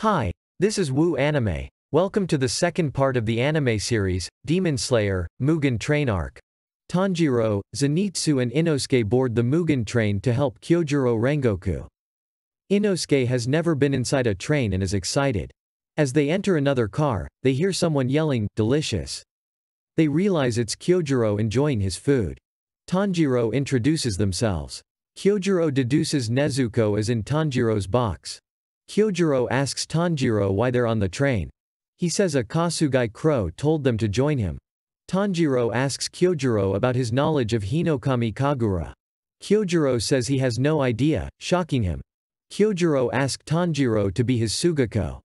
Hi, this is Wu Anime. Welcome to the second part of the anime series, Demon Slayer, Mugen Train Arc. Tanjiro, Zenitsu and Inosuke board the Mugen Train to help Kyojuro Rengoku. Inosuke has never been inside a train and is excited. As they enter another car, they hear someone yelling, delicious. They realize it's Kyojuro enjoying his food. Tanjiro introduces themselves. Kyojuro deduces Nezuko is in Tanjiro's box. Kyojuro asks Tanjiro why they're on the train. He says a Kasugai crow told them to join him. Tanjiro asks Kyojuro about his knowledge of Hinokami Kagura. Kyojuro says he has no idea, shocking him. Kyojuro asks Tanjiro to be his Sugako.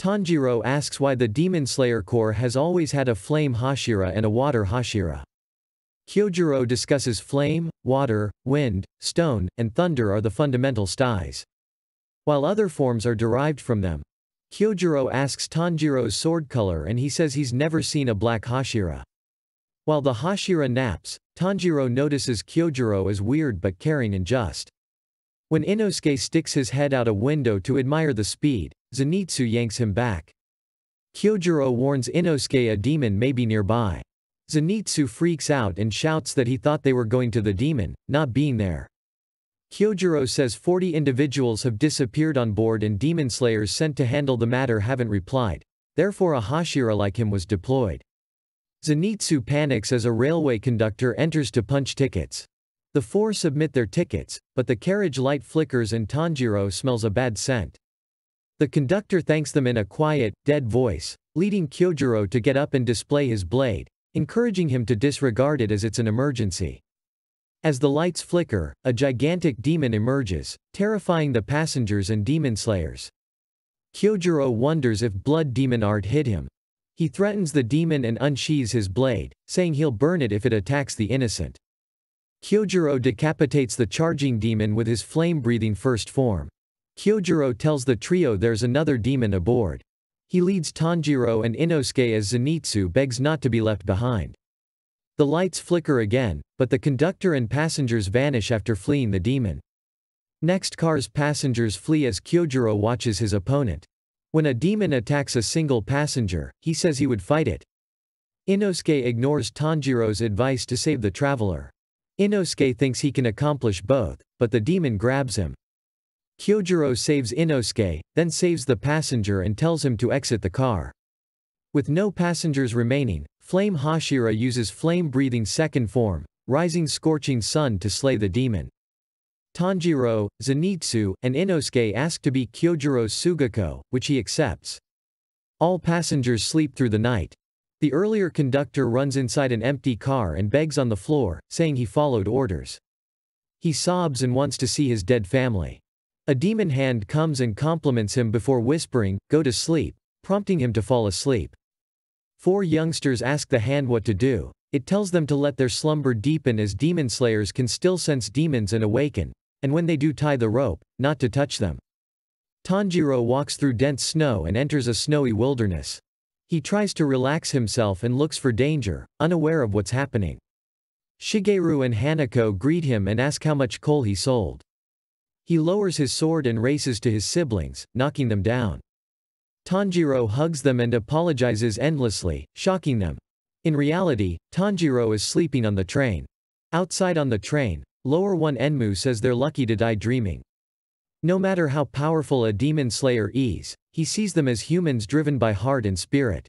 Tanjiro asks why the Demon Slayer Corps has always had a flame Hashira and a water Hashira. Kyojuro discusses flame, water, wind, stone, and thunder are the fundamental styles while other forms are derived from them. Kyojuro asks Tanjiro's sword color and he says he's never seen a black Hashira. While the Hashira naps, Tanjiro notices Kyojuro is weird but caring and just. When Inosuke sticks his head out a window to admire the speed, Zenitsu yanks him back. Kyojuro warns Inosuke a demon may be nearby. Zenitsu freaks out and shouts that he thought they were going to the demon, not being there. Kyojuro says 40 individuals have disappeared on board and demon slayers sent to handle the matter haven't replied. Therefore a Hashira like him was deployed. Zenitsu panics as a railway conductor enters to punch tickets. The four submit their tickets, but the carriage light flickers and Tanjiro smells a bad scent. The conductor thanks them in a quiet, dead voice, leading Kyojuro to get up and display his blade, encouraging him to disregard it as it's an emergency. As the lights flicker, a gigantic demon emerges, terrifying the passengers and demon slayers. Kyojuro wonders if blood demon art hit him. He threatens the demon and unsheathes his blade, saying he'll burn it if it attacks the innocent. Kyojuro decapitates the charging demon with his flame-breathing first form. Kyojuro tells the trio there's another demon aboard. He leads Tanjiro and Inosuke as Zenitsu begs not to be left behind. The lights flicker again, but the conductor and passengers vanish after fleeing the demon. Next car's passengers flee as Kyojuro watches his opponent. When a demon attacks a single passenger, he says he would fight it. Inosuke ignores Tanjiro's advice to save the traveler. Inosuke thinks he can accomplish both, but the demon grabs him. Kyojuro saves Inosuke, then saves the passenger and tells him to exit the car. With no passengers remaining, Flame Hashira uses flame-breathing second form, rising scorching sun to slay the demon. Tanjiro, Zenitsu, and Inosuke ask to be Kyojiro's Sugako, which he accepts. All passengers sleep through the night. The earlier conductor runs inside an empty car and begs on the floor, saying he followed orders. He sobs and wants to see his dead family. A demon hand comes and compliments him before whispering, go to sleep, prompting him to fall asleep. Four youngsters ask the hand what to do. It tells them to let their slumber deepen as demon slayers can still sense demons and awaken, and when they do tie the rope, not to touch them. Tanjiro walks through dense snow and enters a snowy wilderness. He tries to relax himself and looks for danger, unaware of what's happening. Shigeru and Hanako greet him and ask how much coal he sold. He lowers his sword and races to his siblings, knocking them down. Tanjiro hugs them and apologizes endlessly, shocking them. In reality, Tanjiro is sleeping on the train. Outside on the train, Lower One Enmu says they're lucky to die dreaming. No matter how powerful a demon slayer is, he sees them as humans driven by heart and spirit.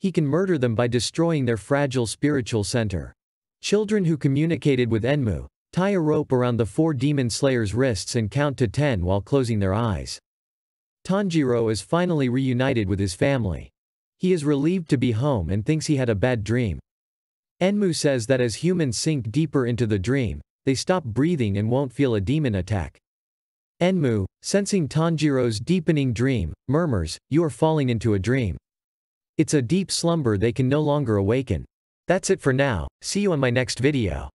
He can murder them by destroying their fragile spiritual center. Children who communicated with Enmu, tie a rope around the four demon slayers' wrists and count to ten while closing their eyes. Tanjiro is finally reunited with his family. He is relieved to be home and thinks he had a bad dream. Enmu says that as humans sink deeper into the dream, they stop breathing and won't feel a demon attack. Enmu, sensing Tanjiro's deepening dream, murmurs, You are falling into a dream. It's a deep slumber they can no longer awaken. That's it for now, see you on my next video.